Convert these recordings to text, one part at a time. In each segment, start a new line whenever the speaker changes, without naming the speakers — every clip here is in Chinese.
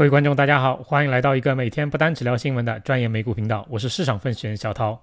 各位观众，大家好，欢迎来到一个每天不单只聊新闻的专业美股频道，我是市场分析员小涛。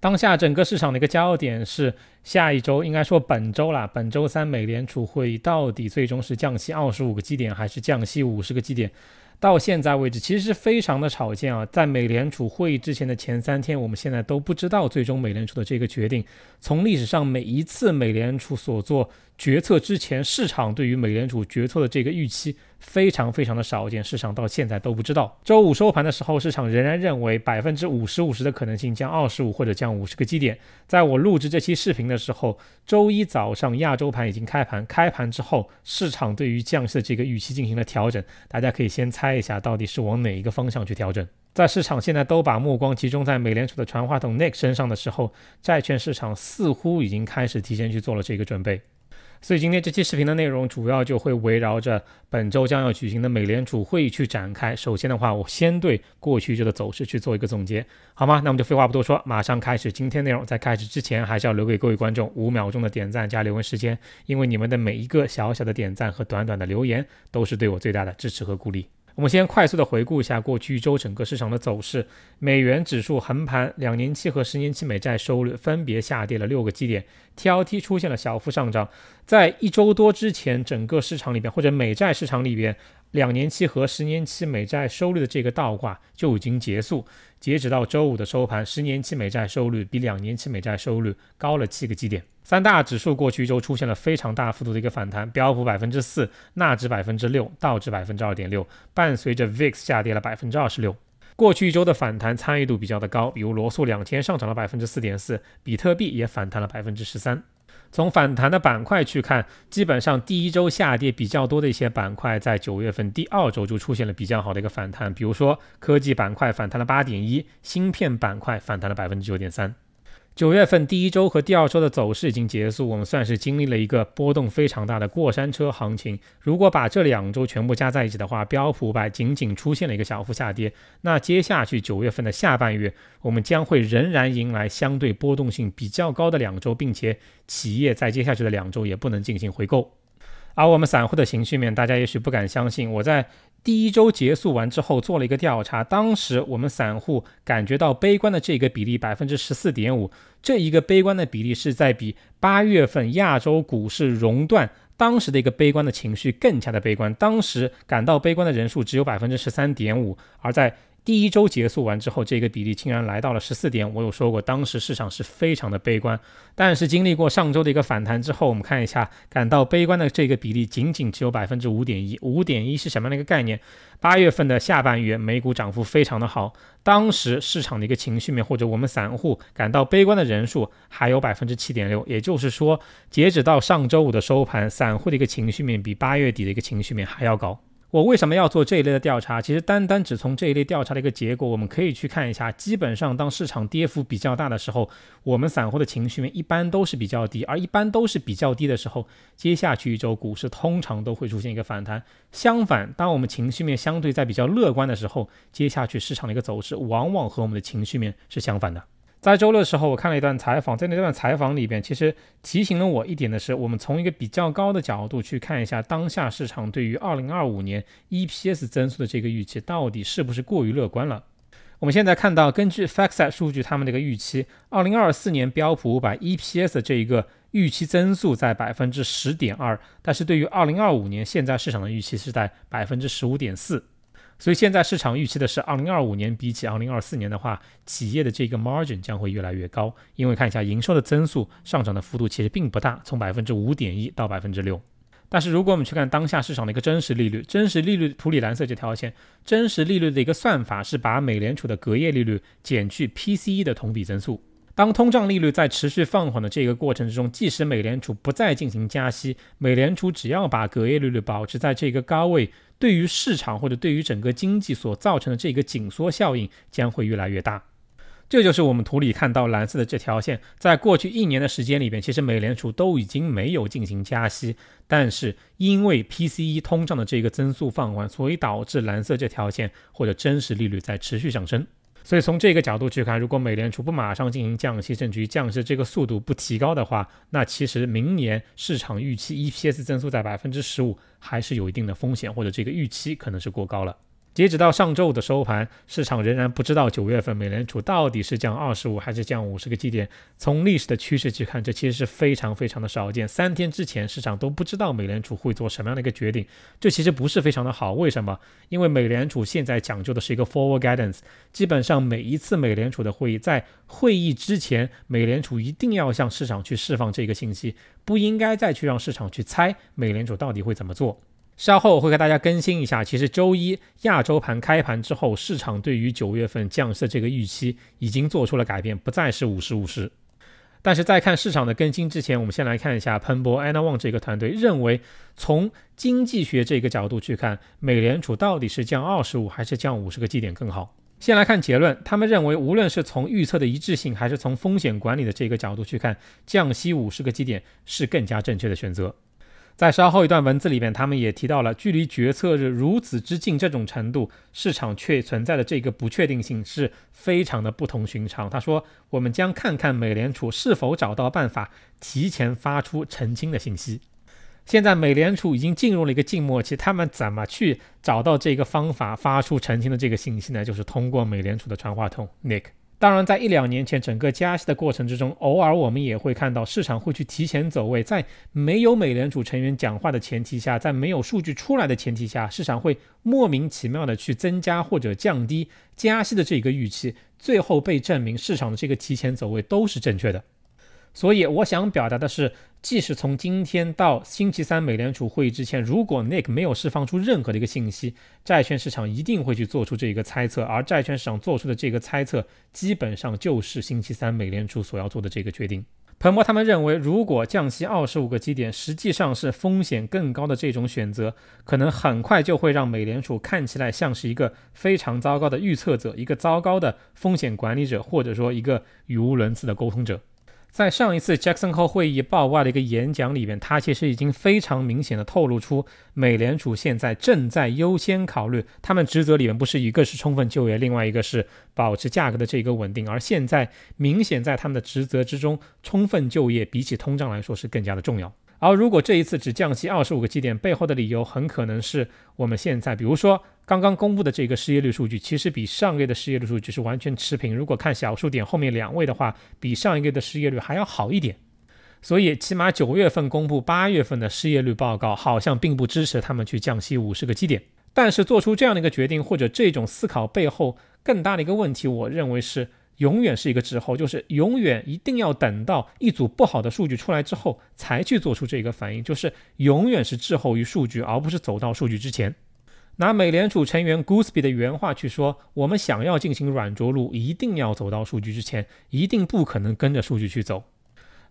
当下整个市场的一个焦点是下一周，应该说本周啦，本周三美联储会议到底最终是降息二十五个基点，还是降息五十个基点？到现在为止，其实是非常的少见啊。在美联储会议之前的前三天，我们现在都不知道最终美联储的这个决定。从历史上每一次美联储所做，决策之前，市场对于美联储决策的这个预期非常非常的少见，市场到现在都不知道。周五收盘的时候，市场仍然认为百分之五十五十的可能性将二十五或者降五十个基点。在我录制这期视频的时候，周一早上亚洲盘已经开盘，开盘之后，市场对于降息的这个预期进行了调整。大家可以先猜一下，到底是往哪一个方向去调整？在市场现在都把目光集中在美联储的传话筒 Nick 身上的时候，债券市场似乎已经开始提前去做了这个准备。所以今天这期视频的内容主要就会围绕着本周将要举行的美联储会议去展开。首先的话，我先对过去这个走势去做一个总结，好吗？那我们就废话不多说，马上开始今天内容。在开始之前，还是要留给各位观众五秒钟的点赞加留言时间，因为你们的每一个小小的点赞和短短的留言，都是对我最大的支持和鼓励。我们先快速的回顾一下过去一周整个市场的走势，美元指数横盘，两年期和十年期美债收率分别下跌了六个基点，T L T 出现了小幅上涨。在一周多之前，整个市场里边或者美债市场里边，两年期和十年期美债收率的这个倒挂就已经结束。截止到周五的收盘，十年期美债收率比两年期美债收率高了七个基点。三大指数过去一周出现了非常大幅度的一个反弹，标普百分之四，纳指百分之六，道指百分之二点六，伴随着 VIX 下跌了百分之二十六。过去一周的反弹参与度比较的高，比如罗素两千上涨了百分之四点四，比特币也反弹了百分之十三。从反弹的板块去看，基本上第一周下跌比较多的一些板块，在九月份第二周就出现了比较好的一个反弹。比如说，科技板块反弹了八点一，芯片板块反弹了百分之九点三。九月份第一周和第二周的走势已经结束，我们算是经历了一个波动非常大的过山车行情。如果把这两周全部加在一起的话，标普五百仅仅出现了一个小幅下跌。那接下去九月份的下半月，我们将会仍然迎来相对波动性比较高的两周，并且企业在接下去的两周也不能进行回购。而我们散户的情绪面，大家也许不敢相信。我在第一周结束完之后做了一个调查，当时我们散户感觉到悲观的这个比例百分之十四点五，这一个悲观的比例是在比八月份亚洲股市熔断当时的一个悲观的情绪更加的悲观。当时感到悲观的人数只有百分之十三点五，而在第一周结束完之后，这个比例竟然来到了十四点。我有说过，当时市场是非常的悲观。但是经历过上周的一个反弹之后，我们看一下感到悲观的这个比例仅仅只有百分之五点一。五点一是什么样的一个概念？八月份的下半月，美股涨幅非常的好。当时市场的一个情绪面，或者我们散户感到悲观的人数还有百分之七点六。也就是说，截止到上周五的收盘，散户的一个情绪面比八月底的一个情绪面还要高。我为什么要做这一类的调查？其实单单只从这一类调查的一个结果，我们可以去看一下。基本上，当市场跌幅比较大的时候，我们散户的情绪面一般都是比较低；而一般都是比较低的时候，接下去一周股市通常都会出现一个反弹。相反，当我们情绪面相对在比较乐观的时候，接下去市场的一个走势往往和我们的情绪面是相反的。在周六的时候，我看了一段采访，在那段采访里边，其实提醒了我一点的是，我们从一个比较高的角度去看一下，当下市场对于二零二五年 EPS 增速的这个预期，到底是不是过于乐观了？我们现在看到，根据 Factset 数据，他们一个预期，二零二四年标普五百 EPS 这一个预期增速在百分之十点二，但是对于二零二五年，现在市场的预期是在百分之十五点四。所以现在市场预期的是，二零二五年比起二零二四年的话，企业的这个 margin 将会越来越高。因为看一下营收的增速上涨的幅度其实并不大，从百分之五点一到百分之六。但是如果我们去看当下市场的一个真实利率，真实利率图里蓝色这条线，真实利率的一个算法是把美联储的隔夜利率减去 P C E 的同比增速。当通胀利率在持续放缓的这个过程之中，即使美联储不再进行加息，美联储只要把隔夜利率保持在这个高位，对于市场或者对于整个经济所造成的这个紧缩效应将会越来越大。这就是我们图里看到蓝色的这条线，在过去一年的时间里边，其实美联储都已经没有进行加息，但是因为 P C E 通胀的这个增速放缓，所以导致蓝色这条线或者真实利率在持续上升。所以从这个角度去看，如果美联储不马上进行降息，甚至于降息这个速度不提高的话，那其实明年市场预期 EPS 增速在百分之十五还是有一定的风险，或者这个预期可能是过高了。截止到上周五的收盘，市场仍然不知道九月份美联储到底是降二十五还是降五十个基点。从历史的趋势去看，这其实是非常非常的少见。三天之前，市场都不知道美联储会做什么样的一个决定，这其实不是非常的好。为什么？因为美联储现在讲究的是一个 forward guidance，基本上每一次美联储的会议，在会议之前，美联储一定要向市场去释放这个信息，不应该再去让市场去猜美联储到底会怎么做。稍后我会给大家更新一下。其实周一亚洲盘开盘之后，市场对于九月份降息的这个预期已经做出了改变，不再是五十五十。但是在看市场的更新之前，我们先来看一下彭博 a n a l y s 这个团队认为，从经济学这个角度去看，美联储到底是降二十五还是降五十个基点更好？先来看结论，他们认为无论是从预测的一致性，还是从风险管理的这个角度去看，降息五十个基点是更加正确的选择。在稍后一段文字里面，他们也提到了距离决策日如此之近这种程度，市场却存在的这个不确定性是非常的不同寻常。他说：“我们将看看美联储是否找到办法提前发出澄清的信息。现在美联储已经进入了一个静默期，他们怎么去找到这个方法发出澄清的这个信息呢？就是通过美联储的传话筒 Nick。”当然，在一两年前，整个加息的过程之中，偶尔我们也会看到市场会去提前走位，在没有美联储成员讲话的前提下，在没有数据出来的前提下，市场会莫名其妙的去增加或者降低加息的这一个预期，最后被证明市场的这个提前走位都是正确的。所以我想表达的是，即使从今天到星期三美联储会议之前，如果 Nick 没有释放出任何的一个信息，债券市场一定会去做出这一个猜测，而债券市场做出的这个猜测，基本上就是星期三美联储所要做的这个决定。彭博他们认为，如果降息二十五个基点，实际上是风险更高的这种选择，可能很快就会让美联储看起来像是一个非常糟糕的预测者，一个糟糕的风险管理者，或者说一个语无伦次的沟通者。在上一次 Jackson Hole 会议爆发的一个演讲里面，他其实已经非常明显的透露出，美联储现在正在优先考虑，他们职责里面不是一个是充分就业，另外一个是保持价格的这个稳定，而现在明显在他们的职责之中，充分就业比起通胀来说是更加的重要。而如果这一次只降息二十五个基点，背后的理由很可能是我们现在，比如说刚刚公布的这个失业率数据，其实比上个月的失业率数据是完全持平。如果看小数点后面两位的话，比上一个月的失业率还要好一点。所以起码九月份公布八月份的失业率报告，好像并不支持他们去降息五十个基点。但是做出这样的一个决定，或者这种思考背后更大的一个问题，我认为是。永远是一个滞后，就是永远一定要等到一组不好的数据出来之后才去做出这个反应，就是永远是滞后于数据，而不是走到数据之前。拿美联储成员 g o o s s b y 的原话去说：“我们想要进行软着陆，一定要走到数据之前，一定不可能跟着数据去走。”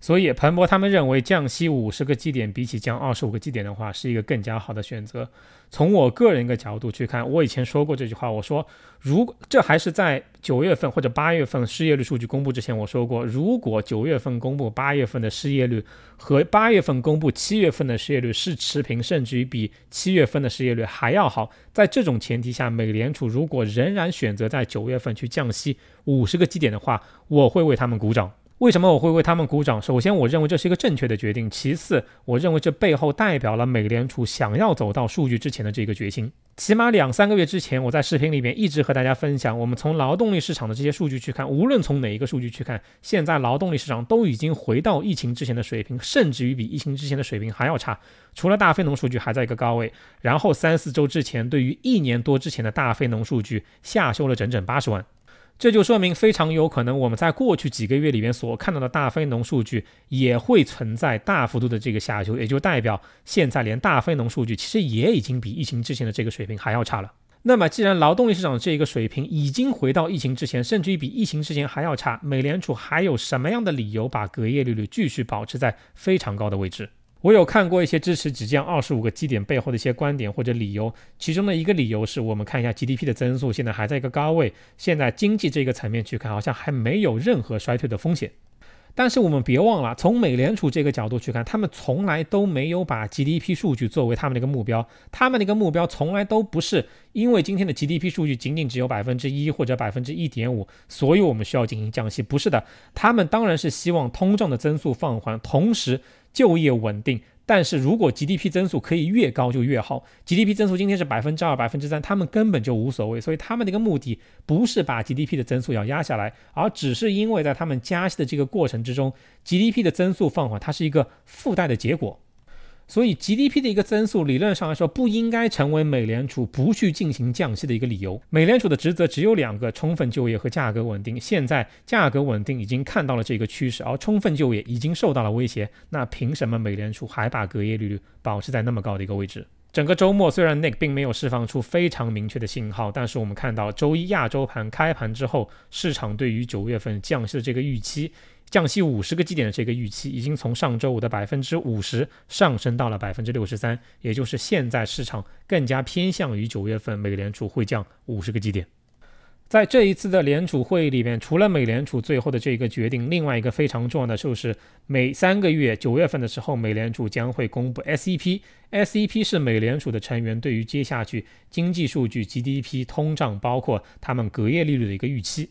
所以，彭博他们认为降息五十个基点，比起降二十五个基点的话，是一个更加好的选择。从我个人一个角度去看，我以前说过这句话，我说，如这还是在九月份或者八月份失业率数据公布之前，我说过，如果九月份公布八月份的失业率和八月份公布七月份的失业率是持平，甚至于比七月份的失业率还要好，在这种前提下，美联储如果仍然选择在九月份去降息五十个基点的话，我会为他们鼓掌。为什么我会为他们鼓掌？首先，我认为这是一个正确的决定；其次，我认为这背后代表了美联储想要走到数据之前的这个决心。起码两三个月之前，我在视频里面一直和大家分享，我们从劳动力市场的这些数据去看，无论从哪一个数据去看，现在劳动力市场都已经回到疫情之前的水平，甚至于比疫情之前的水平还要差。除了大非农数据还在一个高位，然后三四周之前，对于一年多之前的大非农数据下修了整整八十万。这就说明非常有可能，我们在过去几个月里面所看到的大非农数据也会存在大幅度的这个下修，也就代表现在连大非农数据其实也已经比疫情之前的这个水平还要差了。那么，既然劳动力市场这一个水平已经回到疫情之前，甚至于比疫情之前还要差，美联储还有什么样的理由把隔夜利率继续保持在非常高的位置？我有看过一些支持只降二十五个基点背后的一些观点或者理由，其中的一个理由是我们看一下 GDP 的增速，现在还在一个高位，现在经济这个层面去看，好像还没有任何衰退的风险。但是我们别忘了，从美联储这个角度去看，他们从来都没有把 GDP 数据作为他们的一个目标。他们的一个目标从来都不是因为今天的 GDP 数据仅仅只有百分之一或者百分之一点五，所以我们需要进行降息。不是的，他们当然是希望通胀的增速放缓，同时就业稳定。但是如果 GDP 增速可以越高就越好，GDP 增速今天是百分之二、百分之三，他们根本就无所谓。所以他们的一个目的不是把 GDP 的增速要压下来，而只是因为在他们加息的这个过程之中，GDP 的增速放缓，它是一个附带的结果。所以 GDP 的一个增速，理论上来说不应该成为美联储不去进行降息的一个理由。美联储的职责只有两个：充分就业和价格稳定。现在价格稳定已经看到了这个趋势，而充分就业已经受到了威胁。那凭什么美联储还把隔夜利率保持在那么高的一个位置？整个周末虽然 Nick 并没有释放出非常明确的信号，但是我们看到周一亚洲盘开盘之后，市场对于九月份降息的这个预期。降息五十个基点的这个预期，已经从上周五的百分之五十上升到了百分之六十三，也就是现在市场更加偏向于九月份美联储会降五十个基点。在这一次的联储会议里面，除了美联储最后的这个决定，另外一个非常重要的就是每三个月，九月份的时候，美联储将会公布 SEP。SEP 是美联储的成员对于接下去经济数据、GDP、通胀，包括他们隔夜利率的一个预期。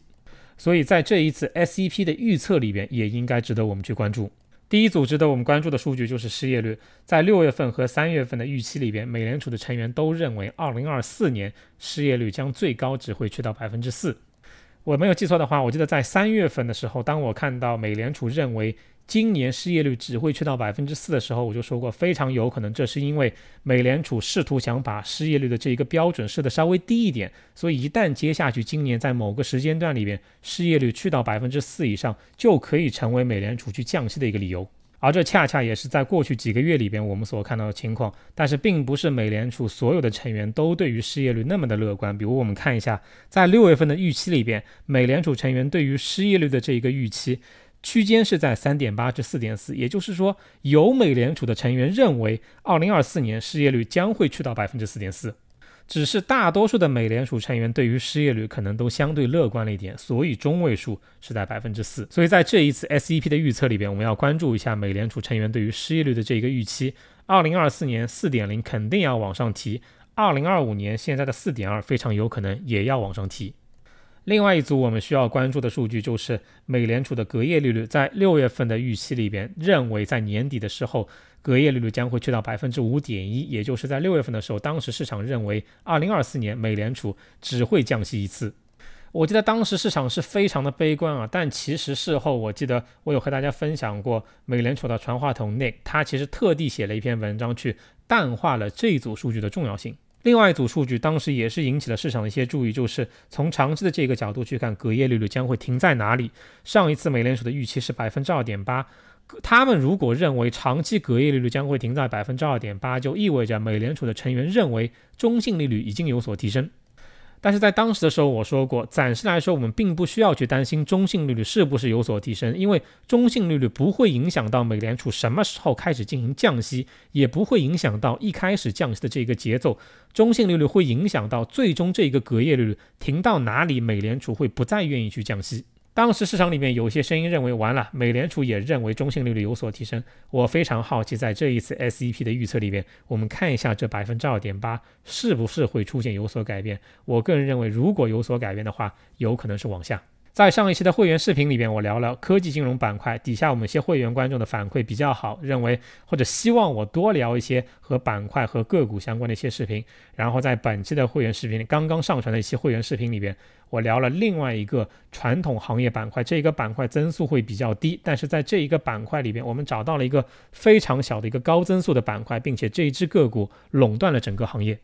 所以在这一次 S E P 的预测里边，也应该值得我们去关注。第一组值得我们关注的数据就是失业率，在六月份和三月份的预期里边，美联储的成员都认为，二零二四年失业率将最高只会去到百分之四。我没有记错的话，我记得在三月份的时候，当我看到美联储认为。今年失业率只会去到百分之四的时候，我就说过，非常有可能这是因为美联储试图想把失业率的这一个标准设得稍微低一点，所以一旦接下去今年在某个时间段里边失业率去到百分之四以上，就可以成为美联储去降息的一个理由。而这恰恰也是在过去几个月里边我们所看到的情况。但是，并不是美联储所有的成员都对于失业率那么的乐观。比如，我们看一下在六月份的预期里边，美联储成员对于失业率的这一个预期。区间是在三点八至四点四，也就是说，有美联储的成员认为，二零二四年失业率将会去到百分之四点四。只是大多数的美联储成员对于失业率可能都相对乐观了一点，所以中位数是在百分之四。所以在这一次 SEP 的预测里边，我们要关注一下美联储成员对于失业率的这一个预期。二零二四年四点零肯定要往上提，二零二五年现在的四点二非常有可能也要往上提。另外一组我们需要关注的数据，就是美联储的隔夜利率。在六月份的预期里边，认为在年底的时候，隔夜利率将会去到百分之五点一，也就是在六月份的时候，当时市场认为二零二四年美联储只会降息一次。我记得当时市场是非常的悲观啊，但其实事后，我记得我有和大家分享过美联储的传话筒 Nick，他其实特地写了一篇文章去淡化了这组数据的重要性。另外一组数据，当时也是引起了市场的一些注意，就是从长期的这个角度去看，隔夜利率将会停在哪里？上一次美联储的预期是百分之二点八，他们如果认为长期隔夜利率将会停在百分之二点八，就意味着美联储的成员认为中性利率已经有所提升。但是在当时的时候，我说过，暂时来说，我们并不需要去担心中性利率是不是有所提升，因为中性利率不会影响到美联储什么时候开始进行降息，也不会影响到一开始降息的这个节奏。中性利率会影响到最终这个隔夜利率停到哪里，美联储会不再愿意去降息。当时市场里面有些声音认为完了，美联储也认为中性利率有所提升。我非常好奇，在这一次 S E P 的预测里边，我们看一下这百分之二点八是不是会出现有所改变。我个人认为，如果有所改变的话，有可能是往下。在上一期的会员视频里边，我聊了科技金融板块，底下我们一些会员观众的反馈比较好，认为或者希望我多聊一些和板块和个股相关的一些视频。然后在本期的会员视频里，刚刚上传的一期会员视频里边，我聊了另外一个传统行业板块，这一个板块增速会比较低，但是在这一个板块里边，我们找到了一个非常小的一个高增速的板块，并且这一只个股垄断了整个行业。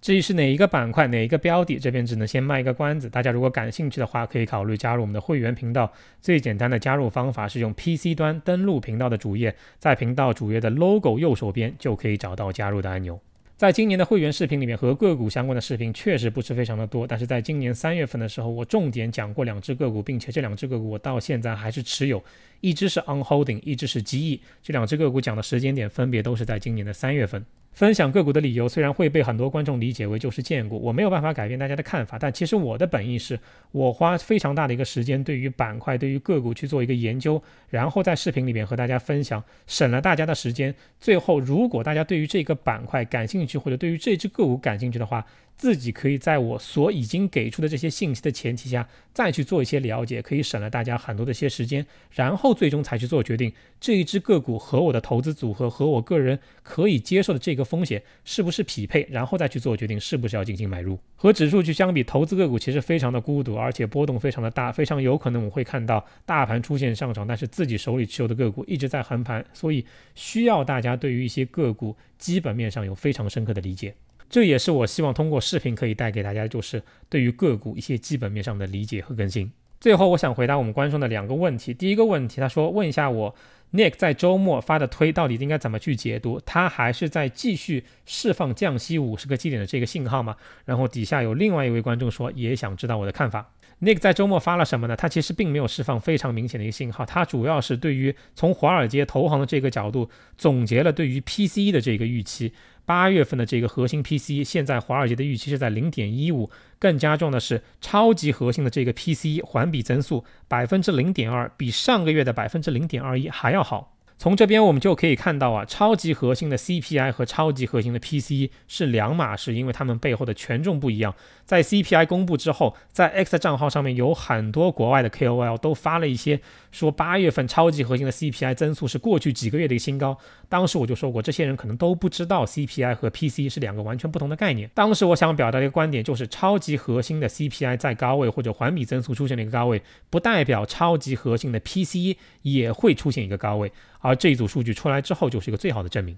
至于是哪一个板块、哪一个标的，这边只能先卖一个关子。大家如果感兴趣的话，可以考虑加入我们的会员频道。最简单的加入方法是用 PC 端登录频道的主页，在频道主页的 logo 右手边就可以找到加入的按钮。在今年的会员视频里面和个股相关的视频确实不是非常的多，但是在今年三月份的时候，我重点讲过两只个股，并且这两只个股我到现在还是持有，一只是 On Holding，一只是 GE。这两只个股讲的时间点分别都是在今年的三月份。分享个股的理由虽然会被很多观众理解为就是荐股，我没有办法改变大家的看法，但其实我的本意是，我花非常大的一个时间对于板块、对于个股去做一个研究，然后在视频里面和大家分享，省了大家的时间。最后，如果大家对于这个板块感兴趣或者对于这只个股感兴趣的话，自己可以在我所已经给出的这些信息的前提下，再去做一些了解，可以省了大家很多的一些时间，然后最终才去做决定，这一只个股和我的投资组合和我个人可以接受的这个风险是不是匹配，然后再去做决定是不是要进行买入。和指数去相比，投资个股其实非常的孤独，而且波动非常的大，非常有可能我会看到大盘出现上涨，但是自己手里持有的个股一直在横盘，所以需要大家对于一些个股基本面上有非常深刻的理解。这也是我希望通过视频可以带给大家，就是对于个股一些基本面上的理解和更新。最后，我想回答我们观众的两个问题。第一个问题，他说：“问一下我，Nick 在周末发的推到底应该怎么去解读？他还是在继续释放降息五十个基点的这个信号吗？”然后底下有另外一位观众说：“也想知道我的看法。” Nick 在周末发了什么呢？他其实并没有释放非常明显的一个信号，他主要是对于从华尔街投行的这个角度总结了对于 PC e 的这个预期。八月份的这个核心 PC，现在华尔街的预期是在零点一五。更加重的是，超级核心的这个 PC 环比增速百分之零点二，比上个月的百分之零点二一还要好。从这边我们就可以看到啊，超级核心的 CPI 和超级核心的 PC 是两码事，因为它们背后的权重不一样。在 CPI 公布之后，在 X 账号上面有很多国外的 KOL 都发了一些说八月份超级核心的 CPI 增速是过去几个月的一个新高。当时我就说过，这些人可能都不知道 CPI 和 PC 是两个完全不同的概念。当时我想表达一个观点，就是超级核心的 CPI 在高位或者环比增速出现了一个高位，不代表超级核心的 PC 也会出现一个高位。而这一组数据出来之后，就是一个最好的证明。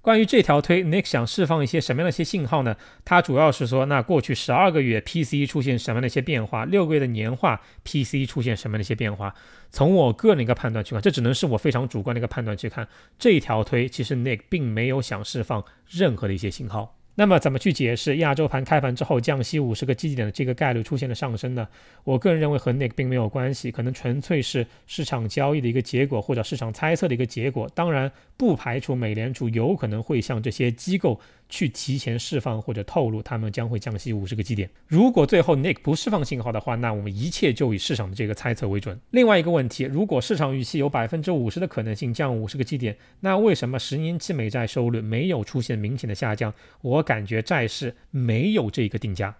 关于这条推，Nick 想释放一些什么样的一些信号呢？他主要是说，那过去十二个月 PC 出现什么样的一些变化，六个月的年化 PC 出现什么样的一些变化。从我个人一个判断去看，这只能是我非常主观的一个判断去看。这条推其实 Nick 并没有想释放任何的一些信号。那么怎么去解释亚洲盘开盘之后降息五十个基点的这个概率出现了上升呢？我个人认为和那个并没有关系，可能纯粹是市场交易的一个结果，或者市场猜测的一个结果。当然不排除美联储有可能会向这些机构。去提前释放或者透露他们将会降息五十个基点。如果最后 Nick 不释放信号的话，那我们一切就以市场的这个猜测为准。另外一个问题，如果市场预期有百分之五十的可能性降五十个基点，那为什么十年期美债收益率没有出现明显的下降？我感觉债市没有这个定价。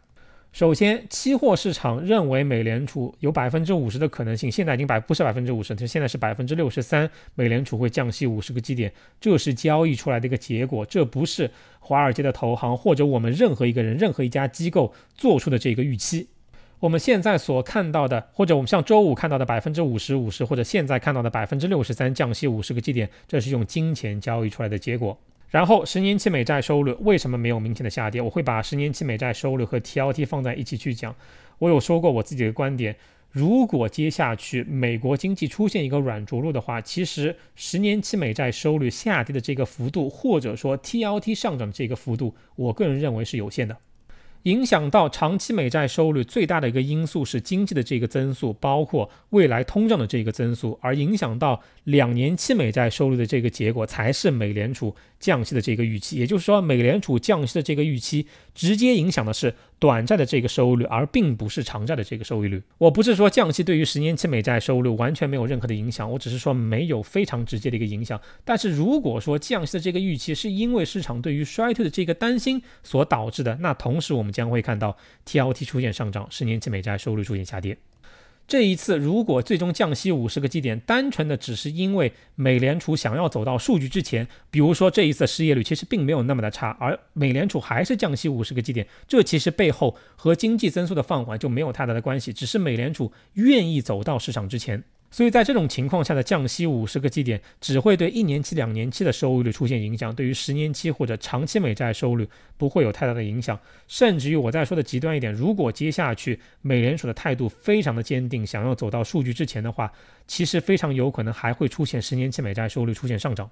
首先，期货市场认为美联储有百分之五十的可能性，现在已经百不是百分之五十，就现在是百分之六十三，美联储会降息五十个基点，这是交易出来的一个结果，这不是华尔街的投行或者我们任何一个人、任何一家机构做出的这个预期。我们现在所看到的，或者我们像周五看到的百分之五十五十，或者现在看到的百分之六十三降息五十个基点，这是用金钱交易出来的结果。然后十年期美债收入率为什么没有明显的下跌？我会把十年期美债收率和 TLT 放在一起去讲。我有说过我自己的观点，如果接下去美国经济出现一个软着陆的话，其实十年期美债收率下跌的这个幅度，或者说 TLT 上涨的这个幅度，我个人认为是有限的。影响到长期美债收率最大的一个因素是经济的这个增速，包括未来通胀的这个增速，而影响到两年期美债收入率的这个结果，才是美联储降息的这个预期。也就是说，美联储降息的这个预期，直接影响的是。短债的这个收益率，而并不是长债的这个收益率。我不是说降息对于十年期美债收益率完全没有任何的影响，我只是说没有非常直接的一个影响。但是如果说降息的这个预期是因为市场对于衰退的这个担心所导致的，那同时我们将会看到 TLT 出现上涨，十年期美债收益率出现下跌。这一次，如果最终降息五十个基点，单纯的只是因为美联储想要走到数据之前，比如说这一次失业率其实并没有那么的差，而美联储还是降息五十个基点，这其实背后和经济增速的放缓就没有太大的关系，只是美联储愿意走到市场之前。所以在这种情况下的降息五十个基点，只会对一年期、两年期的收益率出现影响，对于十年期或者长期美债收益率不会有太大的影响。甚至于我再说的极端一点，如果接下去美联储的态度非常的坚定，想要走到数据之前的话，其实非常有可能还会出现十年期美债收益率出现上涨。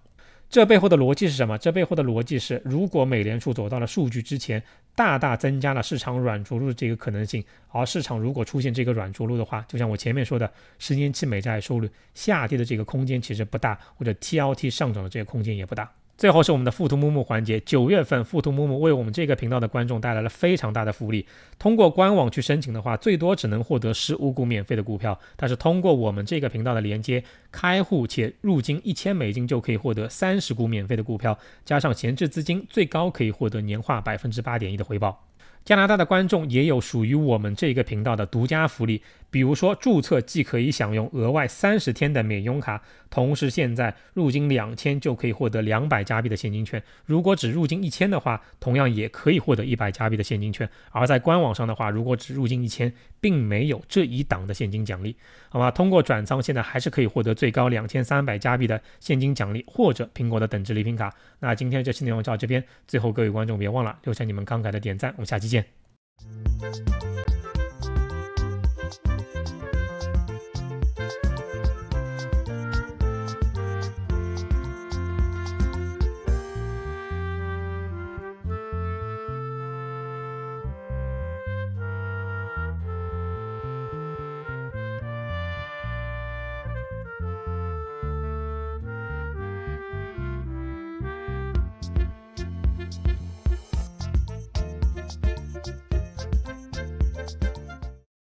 这背后的逻辑是什么？这背后的逻辑是，如果美联储走到了数据之前，大大增加了市场软着陆这个可能性。而市场如果出现这个软着陆的话，就像我前面说的，十年期美债收率下跌的这个空间其实不大，或者 TLT 上涨的这个空间也不大。最后是我们的富途木木环节。九月份富途木木为我们这个频道的观众带来了非常大的福利。通过官网去申请的话，最多只能获得十五股免费的股票；但是通过我们这个频道的连接开户且入金一千美金就可以获得三十股免费的股票，加上闲置资金，最高可以获得年化百分之八点一的回报。加拿大的观众也有属于我们这个频道的独家福利。比如说注册既可以享用额外三十天的免佣卡，同时现在入金两千就可以获得两百加币的现金券。如果只入金一千的话，同样也可以获得一百加币的现金券。而在官网上的话，如果只入金一千，并没有这一档的现金奖励，好吧？通过转仓，现在还是可以获得最高两千三百加币的现金奖励或者苹果的等值礼品卡。那今天这期内容就到这边，最后各位观众别忘了留下你们慷慨的点赞，我们下期见。